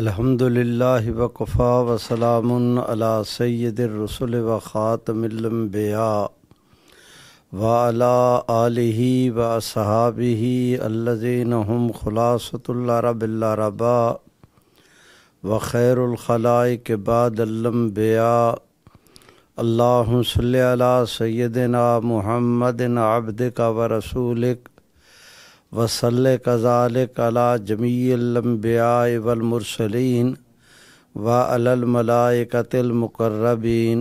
अल्हम्दुलिल्लाह वकफ़ा वसलाम अला सैद रसुल व ख़ातमिलम्बिया वाला आलही व सहाबी अल्लजीन हम खुलासतरबिल्लाबा व खैरखलाए के बाद अल्लम्बिया अल्लाम सल सैदना महमदिन अब्द का व रसूलिक वसल कज़ाल कला जमीलम्बिया वलमरसलिन व अलमलाकतमकर्रबीन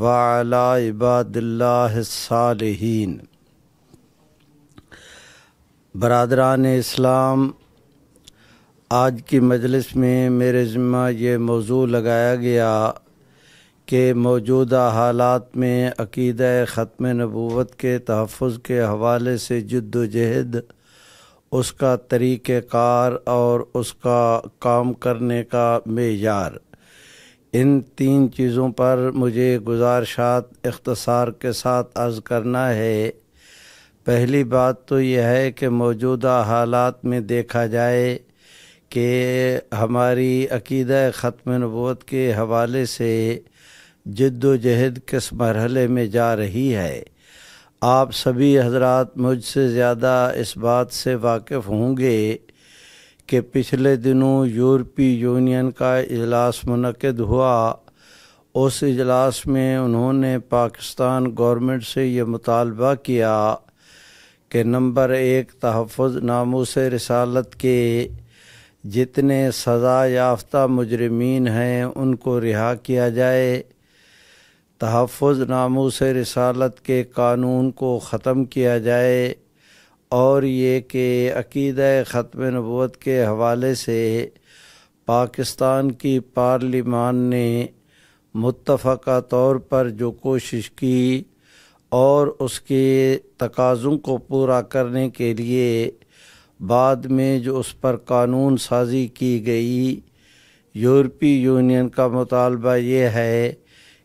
व अला इबादिल्लासालहीन बरदरान इस्लाम आज की मजलिस में मेरे ज़िम्मा ये मौजू लगाया गया के मौजूदा हालात में अकीद ख़त्म नबूत के तहफ़ के हवाले से जद्दोजहद उसका तरीक़ार और उसका काम करने का मैार इन तीन चीज़ों पर मुझे गुजारशात अख्तसार के साथ अर्ज़ करना है पहली बात तो यह है कि मौजूदा हालात में देखा जाए कि हमारी अकीद ख़त्म नबूत के हवाले से जद्दोजहद किस मरहले में जा रही है आप सभी हजरात मुझसे ज़्यादा इस बात से वाकिफ़ होंगे कि पिछले दिनों यूरोपीय यूनियन का इजलास मनद हुआ उस इजलास में उन्होंने पाकिस्तान गवर्नमेंट से ये मुतालबा किया कि नंबर एक तहफ़ नामोस रसालत के जितने सज़ा याफ्ता मुजरमीन हैं उनको रिहा किया जाए तहफ़ से रसालत के कानून को ख़त्म किया जाए और ये कि अकीद ख़त्म नबूत के हवाले से पाकिस्तान की पार्लिमान ने मुतफ़ा तौर पर जो कोशिश की और उसके तकाज़ों को पूरा करने के लिए बाद में जो उस पर कानून साजी की गई यूरोपी यूनियन का मुतालबा ये है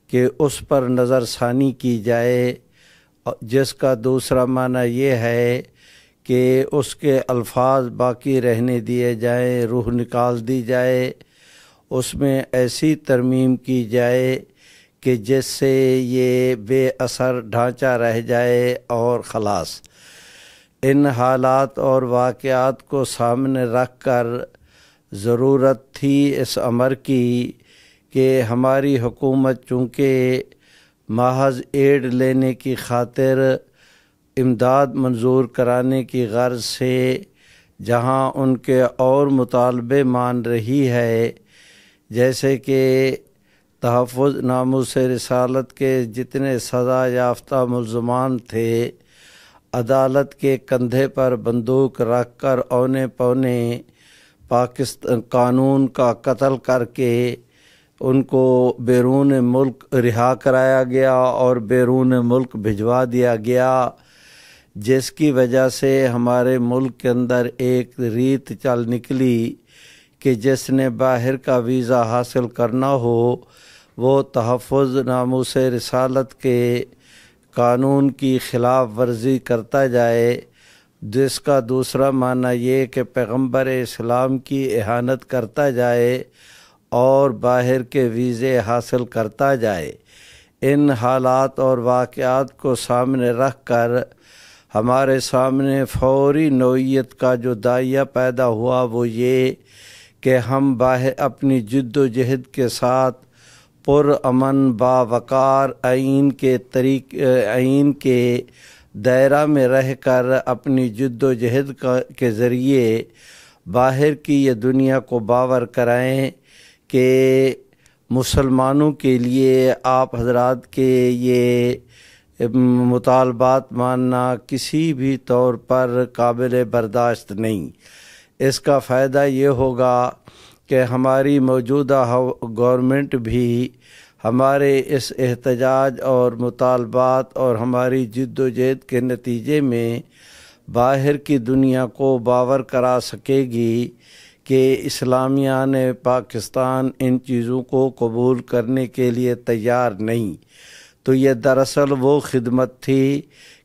कि उस पर नज़रसानी की जाए जिसका दूसरा माना ये है कि उसके अल्फाज बाकी रहने दिए जाएं रूह निकाल दी जाए उसमें ऐसी तरमीम की जाए कि जिससे ये बेअसर ढांचा रह जाए और ख़लास इन हालात और वाक़ात को सामने रख कर ज़रूरत थी इस अमर की कि हमारी हुकूमत चूँकि महज एड लेने की खातिर इमदाद मंजूर कराने की गर्ज से जहाँ उनके और मुतालबे मान रही है जैसे कि तहफ़ से रसालत के जितने सज़ा याफ्ता मुलजमान थे अदालत के कंधे पर बंदूक रख कर औने पौने पाकिस्तान कानून का कत्ल करके उनको बैरून मुल्क रिहा कराया गया और बैरून मुल्क भिजवा दिया गया जिसकी वजह से हमारे मुल्क के अंदर एक रीत चल निकली कि जिसने बाहर का वीज़ा हासिल करना हो वो तहफ़ से रसालत के कानून की ख़िलाफ़ वर्जी करता जाए जिसका दूसरा माना ये कि पैगंबर इस्लाम की एहानत करता जाए और बाहर के वीज़े हासिल करता जाए इन हालात और वाक़ात को सामने रख कर हमारे सामने फौरी नोयत का जो दाइया पैदा हुआ वो ये कि हम बाहर अपनी जद्दोजहद के साथ पुरमन बावकार आइन के तरीक आइन के दायरा में रह कर अपनी जद्दोजहद के ज़रिए बाहर की ये दुनिया को बावर कराएं कि मुसलमानों के लिए आप हजरात के ये मुतालबात मानना किसी भी तौर पर काबिल बर्दाश्त नहीं इसका फ़ायदा ये होगा कि हमारी मौजूदा गवर्नमेंट भी हमारे इस एहतजाज और मुतालबात और हमारी जद्दोजहद के नतीजे में बाहर की दुनिया को बावर करा सकेगी कि इस्लामिया ने पाकिस्तान इन चीज़ों को कबूल करने के लिए तैयार नहीं तो ये दरअसल वो खिदमत थी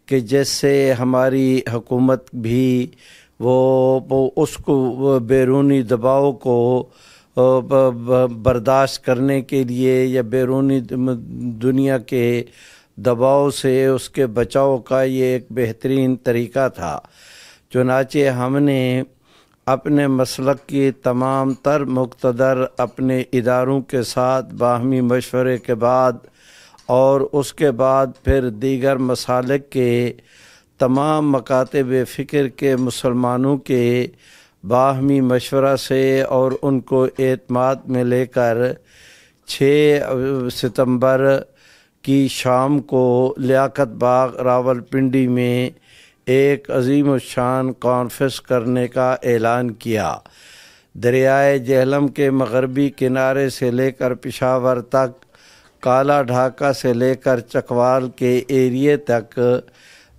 कि जैसे हमारी हुकूमत भी वो, वो उसको बैरूनी दबाव को बर्दाश्त करने के लिए या बैरूनी दुनिया के दबाव से उसके बचाव का ये एक बेहतरीन तरीका था चुनाचे हमने अपने मसलक की तमाम तर मुक्तदर अपने इदारों के साथ बाहमी मशवरे के बाद और उसके बाद फिर दीगर मसालक के तमाम मकातब फ़िक्र के मुसलमानों के बाहमी मशवरा से और उनको एतमाद में लेकर छः सितंबर की शाम को लियाकत बाग रावलपिंडी में एक अजीम शान कॉन्फ्रेंस करने का ऐलान किया दरियाए जहलम के मगरबी किनारे से लेकर पिशावर तक काला ढाका से लेकर चकवाल के एरिए तक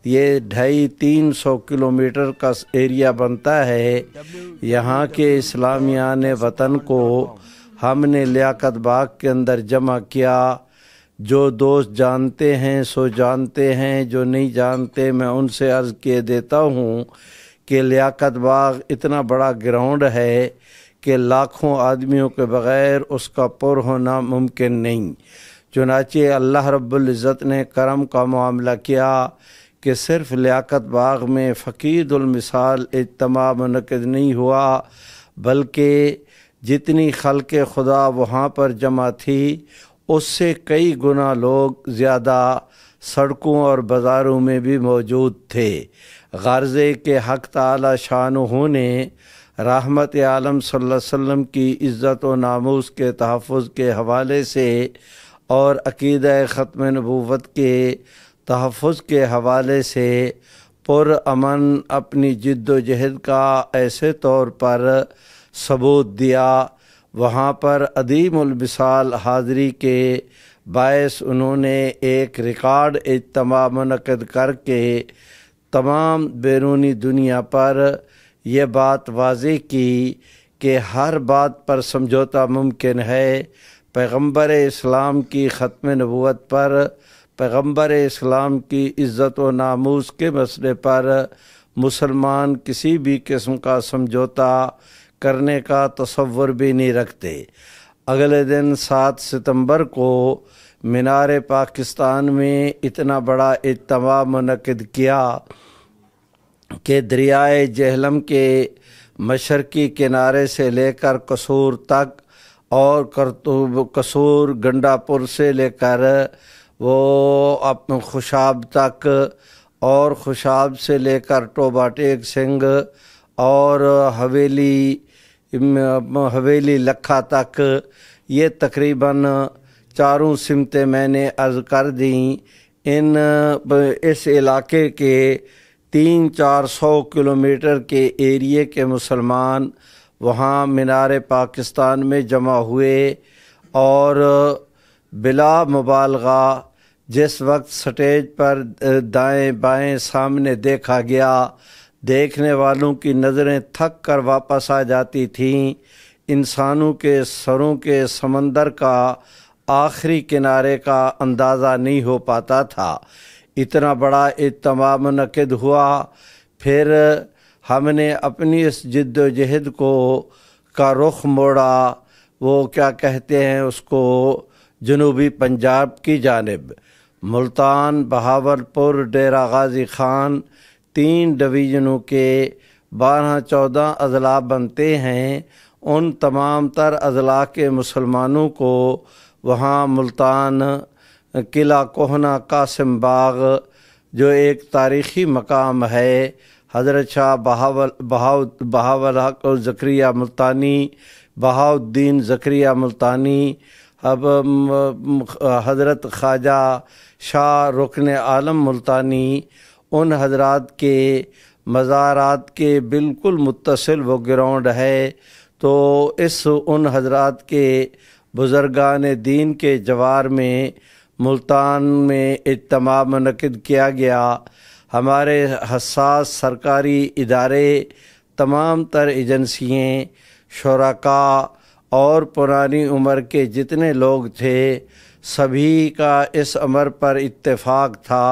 ये ढाई तीन सौ किलोमीटर का एरिया बनता है यहाँ के इस्लामिया ने वतन को हमने लियाकत बाग के अंदर जमा किया जो दोस्त जानते हैं सो जानते हैं जो नहीं जानते मैं उनसे अर्ज़ किए देता हूँ कि लियाकत बाग इतना बड़ा ग्राउंड है कि लाखों आदमियों के बग़ैर उसका पुर होना मुमकिन नहीं चुनाचे अल्लाह रब्ज़त ने करम का मामला किया कि सिर्फ लियाकत बाग में फ़कीदुलमिसाल इजमा मनकद नहीं हुआ बल्कि जितनी खल के खुदा वहाँ पर जमा थी उससे कई गुना लोग ज़्यादा सड़कों और बाज़ारों में भी मौजूद थे गर्जे के हक तला शाह ने रहमत आलम वसम की इज़्ज़त व नामोस के तहफ़ के हवाले से और अकीद ख़त्म नबूत के तहफ़ के हवाले से पुरअमन अपनी जद्दोजहद का ऐसे तौर पर सबूत दिया वहाँ पर अदीमबिसाल हाज़री के बायस उन्होंने एक रिकॉर्ड इजतमा मनकद करके तमाम बैरूनी दुनिया पर यह बात वाजे की कि हर बात पर समझौता मुमकिन है पैगम्बर इस्लाम की ख़त्म नबूत पर पैगम्बर इस्लाम की इज़्ज़त व नामूस के मसले पर मुसलमान किसी भी किस्म का समझौता करने का तस्वर भी नहीं रखते अगले दिन सात सितंबर को मीनार पाकिस्तान में इतना बड़ा इजतम मनकद किया कि दरियाए जहलम के मशरकी किनारे से लेकर कसूर तक और करतूब कसूर गंडापुर से लेकर वो अपने खुशाब तक और खुशाब से लेकर टोबाटेक सिंह और हवेली हवेली लखा तक ये तकरीबन चारों सिमतें मैंने अर्ज कर दी इन इस इलाके के तीन चार सौ किलोमीटर के एरिए के मुसलमान वहाँ मीनार पाकिस्तान में जमा हुए और बिला मुबालगा जिस वक्त स्टेज पर दाएं बाएं सामने देखा गया देखने वालों की नज़रें थक कर वापस आ जाती थीं इंसानों के सरों के समंदर का आखिरी किनारे का अंदाज़ा नहीं हो पाता था इतना बड़ा इजतमा मनद हुआ फिर हमने अपनी इस जद्दोजहद को का रुख मोड़ा वो क्या कहते हैं उसको जनूबी पंजाब की जानब मुल्तान बहावलपुर डेरा गाजी खान तीन डिवीज़नों के बारह चौदह अजला बनते हैं उन तमाम तर अजला के मुसलमानों को वहाँ मुल्तान किला कोहना कासिम बाग जो एक तारीख़ी मकाम है हज़रत शाह बहावल बहाव बहावल जक्रिया मुल्तानी बहाउद्दीन जक्रिया मुल्तानी अब हज़रत ख्वाजा शाह रुकन आलम मुल्तानी उन हजरात के मज़ारात के बिल्कुल मुतसिल वो ग्राउंड है तो इस उन हजरात के बुज़र्गान दीन के जवार में मुल्तान में इजतमा मनद किया गया हमारे हसास सरकारी इदारे तमाम तर एजेंसियाँ शराका और पुरानी उम्र के जितने लोग थे सभी का इस अमर पर इतफ़ाक़ था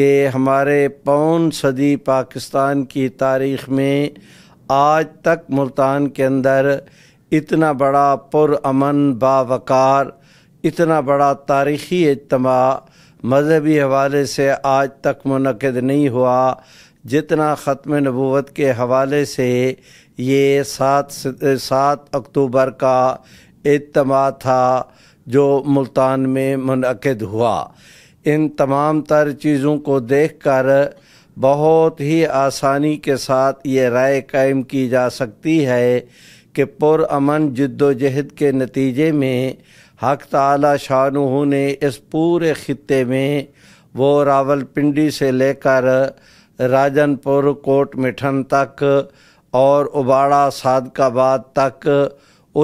कि हमारे पौन सदी पाकिस्तान की तारीख़ में आज तक मुल्तान के अंदर इतना बड़ा पुरान बावकार इतना बड़ा तारीख़ी इजमा मजहबी हवाले से आज तक मनकद नहीं हुआ जितना ख़त्म नबूत के हवाले से ये सात सात अक्टूबर का इजमा था जो मुल्तान में मनकद हुआ इन तमाम तर चीज़ों को देखकर बहुत ही आसानी के साथ ये राय कायम की जा सकती है कि पुरान जद्दोजहद के नतीजे में हक तला शाह ने इस पूरे ख़त्े में वो रावलपिंडी से लेकर राजनपुर कोट मिठन तक और उबाड़ा सादकाबाद तक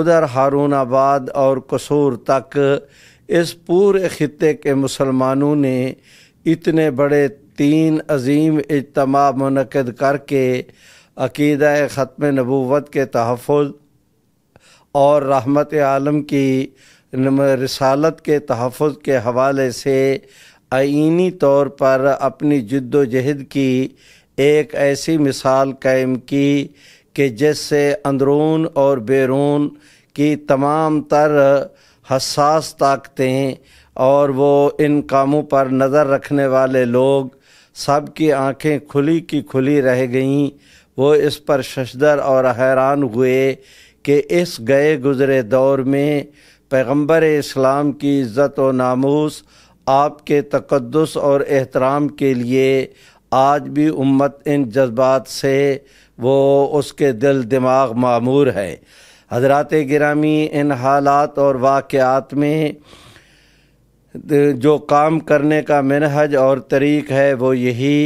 उधर हारूनाबाद और कसूर तक इस पूरे ख़त्े के मुसलमानों ने इतने बड़े तीन अजीम इजतम मनकद करके अकीद ख़त्म नबूत के तहफ़ और रहमत आलम की रसालत के तहफ़ के हवाले से आइनी तौर पर अपनी जद्दोजहद की एक ऐसी मिसाल कायम की कि जिससे अंदरून और बैरून की तमाम तर हसास ताकतें और वो इन कामों पर नज़र रखने वाले लोग सब की आँखें खुली की खुली रह गईं वो इस पर शशदर और हैरान हुए कि इस गए गुज़रे दौर में पैगंबर इस्लाम की इज़्ज़त व नामूस आपके तकदस और एहतराम के लिए आज भी उम्मत इन जज्बात से वो उसके दिल दिमाग मामूर है हजरत ग्रामी इन हालात और वाक़ात में जो काम करने का मनहज और तरीक़ है वो यही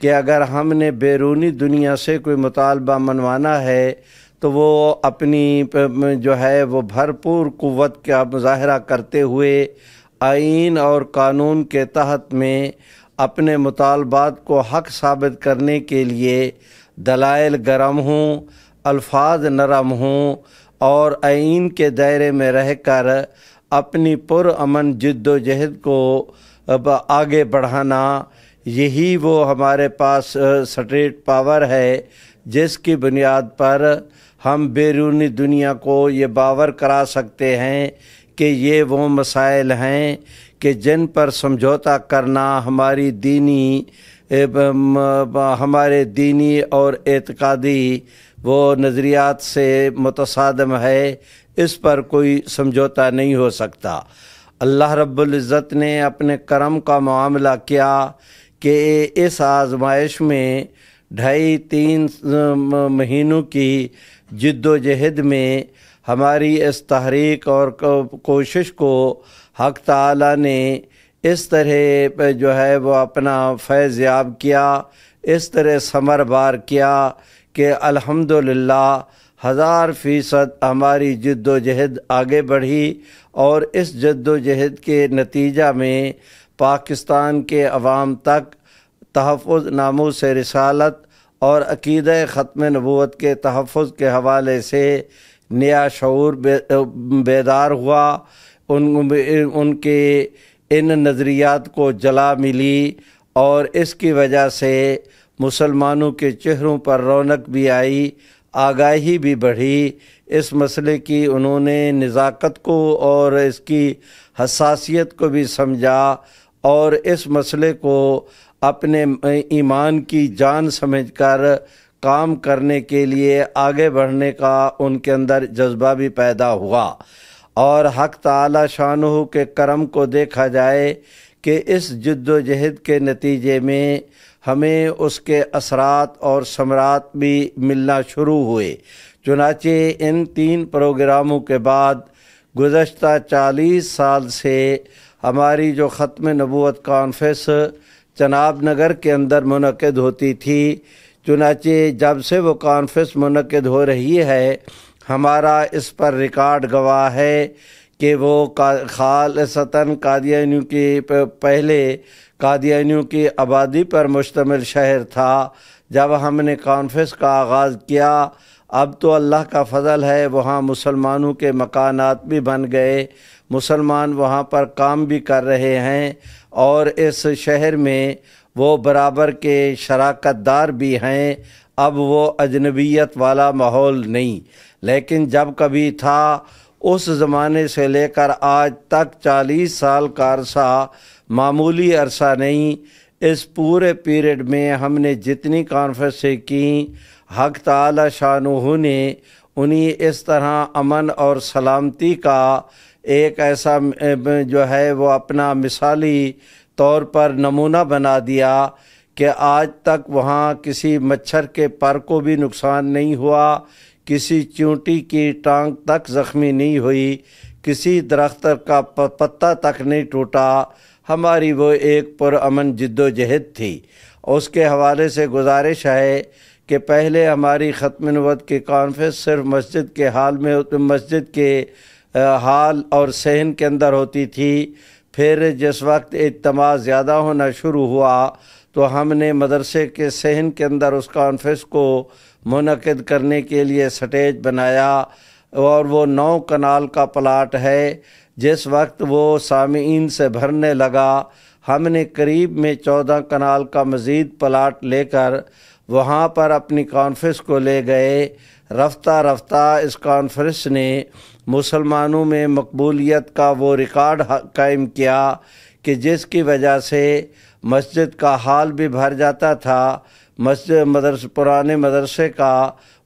कि अगर हमने बैरूनी दुनिया से कोई मुतालबा मनवाना है तो वो अपनी जो है वो भरपूर क़वत का मुजाहरा करते हुए आइन और कानून के तहत में अपने मुतालबात को हक साबित करने के लिए दलाइल गरम हों अल्फाज नरम हों और आइन के दायरे में रह कर अपनी पुरअमन जद्दोजहद को आगे बढ़ाना यही वो हमारे पास स्ट्रेट पावर है जिसकी बुनियाद पर हम बैरूनी दुनिया को ये बावर करा सकते हैं कि ये वो मसाइल हैं कि जिन पर समझौता करना हमारी दीनी हमारे दीनी और एतकादी वो नज़रियात से मुतसादम है इस पर कोई समझौता नहीं हो सकता अल्लाह रब्ज़त ने अपने करम का मामला किया कि इस आजमाइश में ढाई तीन महीनों की जद्दोजहद में हमारी इस तहरीक और कोशिश को हक ताला ने इस तरह जो है वो अपना फैज़ याब किया इस तरह समर बार किया कि अल्हम्दुलिल्लाह हज़ार फ़ीसद हमारी जद्दोजहद आगे बढ़ी और इस जद्दोजहद के नतीजा में पाकिस्तान के अवाम तक तहफ़ नामों से रसालत और अकीद ख़त्म नबूत के तहफ़ के हवाले से नया शूर बे, बेदार हुआ उन उनके इन नज़रियात को जला मिली और इसकी वजह से मुसलमानों के चेहरों पर रौनक भी आई आगाही भी बढ़ी इस मसले की उन्होंने नज़ाकत को और इसकी हसासियत को भी समझा और इस मसले को अपने ईमान की जान समझकर काम करने के लिए आगे बढ़ने का उनके अंदर जज्बा भी पैदा हुआ और हक तला शाह के करम को देखा जाए कि इस जद्दोजहद के नतीजे में हमें उसके असरात और समरात भी मिलना शुरू हुए चुनाचे इन तीन प्रोग्रामों के बाद गुज्त चालीस साल से हमारी जो ख़त्म नबूत कॉन्फ्रेंस चनाब नगर के अंदर मनद होती थी चुनाचे जब से वो कॉन्फ्रेंस मनद हो रही है हमारा इस पर रिकॉर्ड गवाह है कि वो का खाल सतन कादियानियों के पहले कादियानियों की आबादी पर मुश्तमिल शहर था जब हमने कॉन्फ्रेंस का आगाज़ किया अब तो अल्लाह का फजल है वहाँ मुसलमानों के मकानात भी बन गए मुसलमान वहाँ पर काम भी कर रहे हैं और इस शहर में वो बराबर के शराकत दार भी हैं अब वो अजनबीयत वाला माहौल नहीं लेकिन जब कभी था उस ज़माने से लेकर आज तक चालीस साल का अरसा मामूली अरसा नहीं इस पूरे पीरियड में हमने जितनी कॉन्फ्रेंसें की हक तला शाह ने उन्हीं इस तरह अमन और सलामती का एक ऐसा जो है वो अपना मिसाली तौर पर नमूना बना दिया कि आज तक वहाँ किसी मच्छर के पर को भी नुकसान नहीं हुआ किसी चूंटी की टांग तक जख्मी नहीं हुई किसी दरख्त का पत्ता तक नहीं टूटा हमारी वो एक पुरमन जद्दोजहद थी उसके हवाले से गुजारिश है कि पहले हमारी ख़त्मनवत की कॉन्फ्रेंस सिर्फ मस्जिद के हाल में मस्जिद के हाल और सहन के अंदर होती थी फिर जिस वक्त इतम ज़्यादा होना शुरू हुआ तो हमने मदरसे के सहन के अंदर उस कॉन्फ्रेंस को मनद करने के लिए स्टेज बनाया और वो नौ कनाल का प्लाट है जिस वक्त वो सामीन से भरने लगा हमने करीब में चौदह कनाल का मज़ीद प्लाट लेकर वहाँ पर अपनी कॉन्फ्रेंस को ले गए रफ्ता रफ्ता इस कॉन्फ्रेंस ने मुसलमानों में मकबूलियत का वो रिकॉर्ड कायम किया कि जिसकी वजह से मस्जिद का हाल भी भर जाता था मस्जिद मदरस पुराने मदरसे का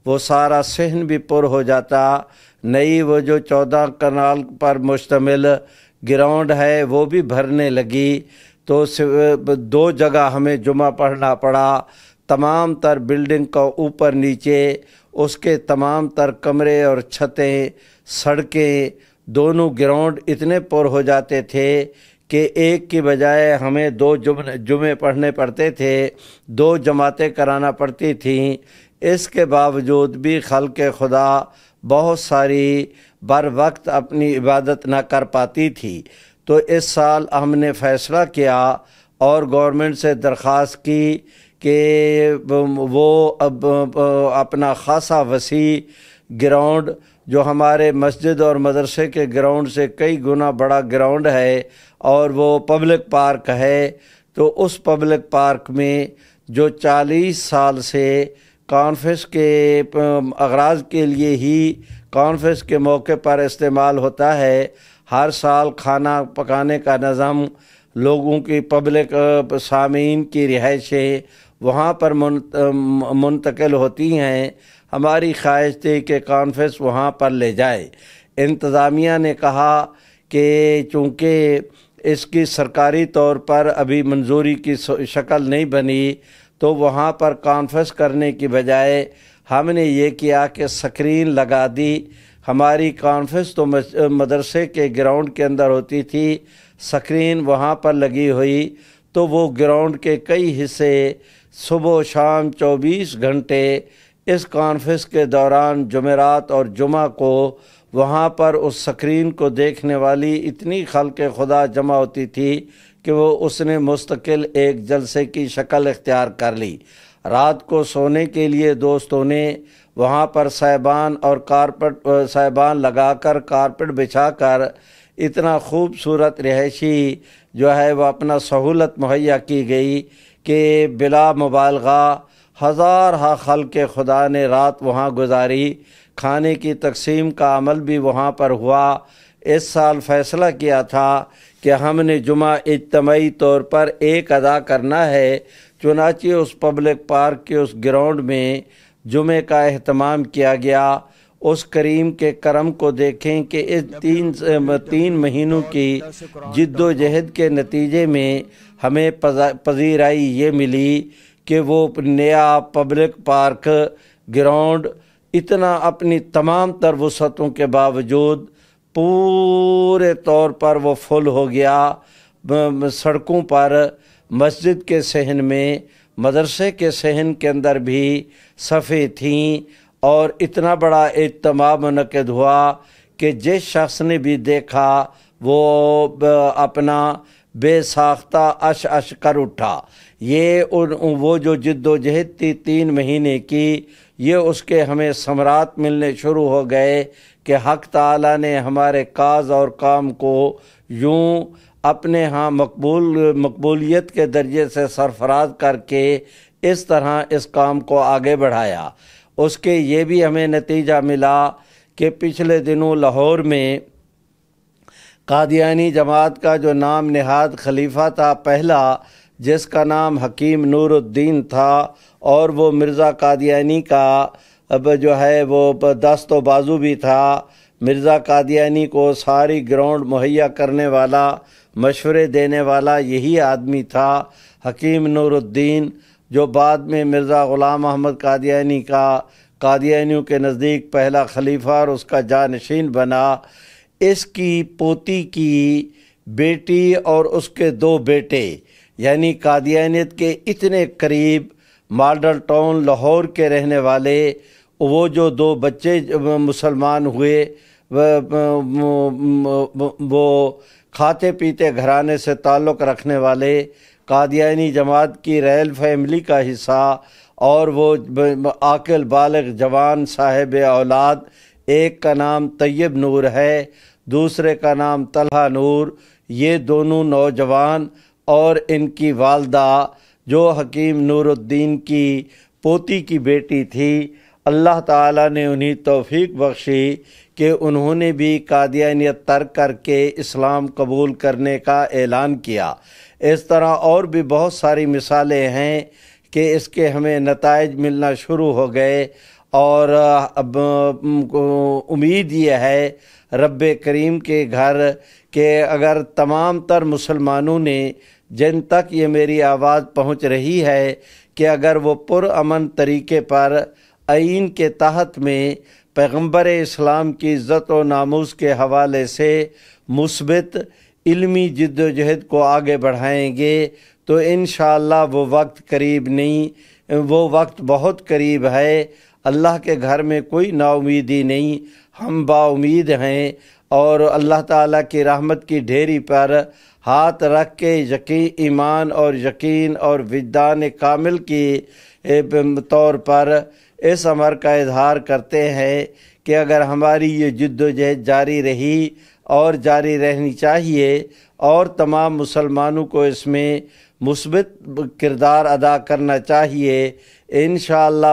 वो सारा सहन भी पुर हो जाता नई वो जो चौदह कनाल पर मुश्तमिल ग्राउंड है वो भी भरने लगी तो दो जगह हमें जुमा पढ़ना पड़ा तमाम तर बिल्डिंग का ऊपर नीचे उसके तमाम तर कमरे और छतें सड़कें दोनों ग्राउंड इतने पुर हो जाते थे कि एक की बजाय हमें दो जुम जुमे पढ़ने पड़ते थे दो जमातें कराना पड़ती थीं इसके बावजूद भी खल के खुदा बहुत सारी बर वक्त अपनी इबादत ना कर पाती थी तो इस साल हमने फ़ैसला किया और गवर्नमेंट से दरख्वास्त की कि वो अब अपना ख़ासा वसी ग्राउंड जो हमारे मस्जिद और मदरसे के ग्राउंड से कई गुना बड़ा ग्राउंड है और वो पब्लिक पार्क है तो उस पब्लिक पार्क में जो 40 साल से कॉन्फ्रेंस के अगराज के लिए ही कॉन्फ्रेंस के मौके पर इस्तेमाल होता है हर साल खाना पकाने का नज़म लोगों की पब्लिक सामीन की रिहाइशें वहाँ पर मुंतकिल होती हैं हमारी ख्वाहिश थी कि कॉन्फ्रेंस वहाँ पर ले जाए इंतज़ामिया ने कहा कि चूँकि इसकी सरकारी तौर पर अभी मंजूरी की शक्ल नहीं बनी तो वहाँ पर कॉन्फ्रेंस करने की बजाय हमने ये किया कि स्क्रीन लगा दी हमारी कॉन्फ्रेंस तो मदरसे के ग्राउंड के अंदर होती थी स्क्रीन वहाँ पर लगी हुई तो वो ग्राउंड के कई हिस्से सुबह शाम 24 घंटे इस कॉन्फ्रेंस के दौरान जमेरात और जुमा को वहाँ पर उस स्क्रीन को देखने वाली इतनी खल के खुदा जमा होती थी कि वो उसने मुस्तकिल एक जलसे की शक्ल इख्तियार कर ली रात को सोने के लिए दोस्तों ने वहाँ पर साहबान और कारपेट साहिबान लगाकर कारपेट बिछाकर इतना खूबसूरत रहायशी जो है वह अपना सहूलत मुहैया की गई कि बिला मुबालगा हज़ार हा खल के खुदा ने रात वहाँ गुजारी खाने की तकसीम का अमल भी वहाँ पर हुआ इस साल फैसला किया था कि हमने जुमा इजतमी तौर पर एक अदा करना है चुनाचे उस पब्लिक पार्क के उस ग्राउंड में जुमे का अहतमाम किया गया उस करीम के करम को देखें कि इस तीन तीन महीनों की जिद्दोजहद के नतीजे में हमें पजीराई ये मिली कि वो नया पब्लिक पार्क ग्राउंड इतना अपनी तमाम तर वसतों के बावजूद पूरे तौर पर वो फुल हो गया सड़कों पर मस्जिद के सहन में मदरसे के सहन के अंदर भी सफ़े थीं और इतना बड़ा इजतमा मनद हुआ कि जिस शख्स ने भी देखा वो अपना बेसाख्ता अश अश कर उठा ये उन वो जो जद्दोजहद थी तीन महीने की ये उसके हमें समरात मिलने शुरू हो गए कि हक ताला ने हमारे काज और काम को यूँ अपने यहाँ मकबूल मकबूलियत के दर्जे से सरफराज करके इस तरह इस काम को आगे बढ़ाया उसके ये भी हमें नतीजा मिला कि पिछले दिनों लाहौर में कादियानी जमात का जो नाम नहाद खलीफा था पहला जिसका नाम हकीम नूरुद्दीन था और वो मिर्ज़ा कादियानी का अब जो है वो दस्त व बाजू भी था मिर्ज़ा कादियानी को सारी ग्राउंड मुहैया करने वाला मशवरे देने वाला यही आदमी था हकीम नूरुद्दीन जो बाद में मिर्ज़ा ग़ुलाम अहमद कादियानी का कादियानियों के नज़दीक पहला खलीफा और उसका जानशीन बना इसकी पोती की बेटी और उसके दो बेटे यानी कादियानियत के इतने करीब मॉडल टाउन लाहौर के रहने वाले वो जो दो बच्चे मुसलमान हुए वो खाते पीते घराने से ताल्लुक़ रखने वाले कादियानी जमात की रैल फैमिली का हिस्सा और वो आकिल बालग जवान साहिब औलाद एक का नाम तैयब नूर है दूसरे का नाम तलहा नूर ये दोनों नौजवान और इनकी वालदा जो हकीम नूरुद्दीन की पोती की बेटी थी अल्लाह ताला ने उन्हें तौफीक बख्शी कि उन्होंने भी कादियानियत तर्क करके इस्लाम कबूल करने का ऐलान किया इस तरह और भी बहुत सारी मिसालें हैं कि इसके हमें नतज मिलना शुरू हो गए और अब उम्मीद यह है रब करीम के घर के अगर तमाम तर मुसलमानों ने जिन तक ये मेरी आवाज़ पहुँच रही है कि अगर वो पुरान तरीके पर आइन के तहत में पैगम्बर इस्लाम की इज़्ज़त व नामोज के हवाले से मुस्बत इलमी जद्दोजहद को आगे बढ़ाएंगे तो इन वो वक्त करीब नहीं वो वक्त बहुत करीब है अल्लाह के घर में कोई नाउमीदी नहीं हम बाद हैं और अल्लाह ताला की रहमत की ढेरी पर हाथ रख के यकीन ईमान और यकीन और विदान कामिल की तौर पर इस अमर का इजहार करते हैं कि अगर हमारी ये जद्दोजहद जारी रही और जारी रहनी चाहिए और तमाम मुसलमानों को इसमें मुस्बत किरदार अदा करना चाहिए इन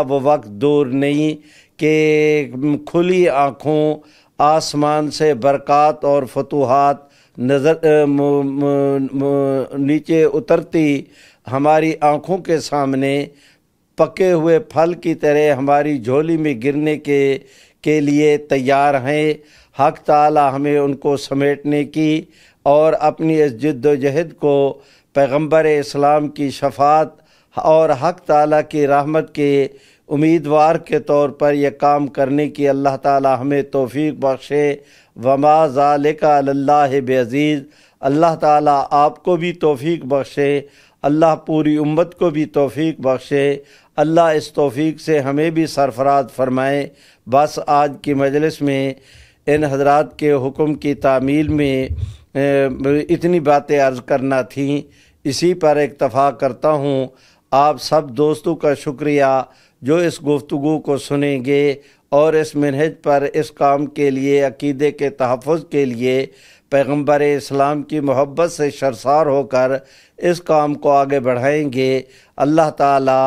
वो वक्त दूर नहीं कि खुली आँखों आसमान से बरक़ात और फतूहत नज़र नीचे उतरती हमारी आँखों के सामने पके हुए फल की तरह हमारी झोली में गिरने के के लिए तैयार हैं हक ताला हमें उनको समेटने की और अपनी इस जद्दोजहद को पैगंबर इस्लाम की शफात और हक ताला की रहमत के उम्मीदवार के तौर पर यह काम करने की अल्लाह ताला हमें तोफ़ी बख्शे वमा ज़ालिका बेअज़ीज़ अल्लाह ताला आपको भी तोफ़ी बख्शे अल्लाह पूरी उम्मत को भी तोफ़ी बख्शे अल्लाह इस तोफ़ी से हमें भी सरफराज फरमाए बस आज की मजलिस में इन हजरात के हुक्म की तामील में इतनी बातें अर्ज़ करना थी इसी पर इतफ़ा करता हूँ आप सब दोस्तों का शुक्रिया जो इस गुफ्तु को सुनेंगे और इस मनहज पर इस काम के लिए अकीदे के तहफ़ के लिए पैगम्बर इस्लाम की मोहब्बत से शरसार होकर इस काम को आगे बढ़ाएंगे अल्लाह ताला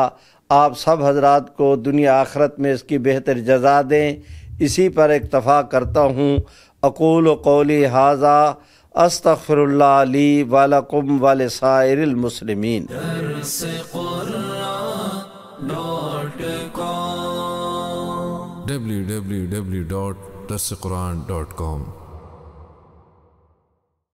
आप सब हजरात को दुनिया आखरत में इसकी बेहतर जजा दें इसी पर इतफ़ा करता हूँ अकूल कौली हाजा अस्तफ़रल्ला वालकुम वाल सायरमसलमिन www.dasquran.com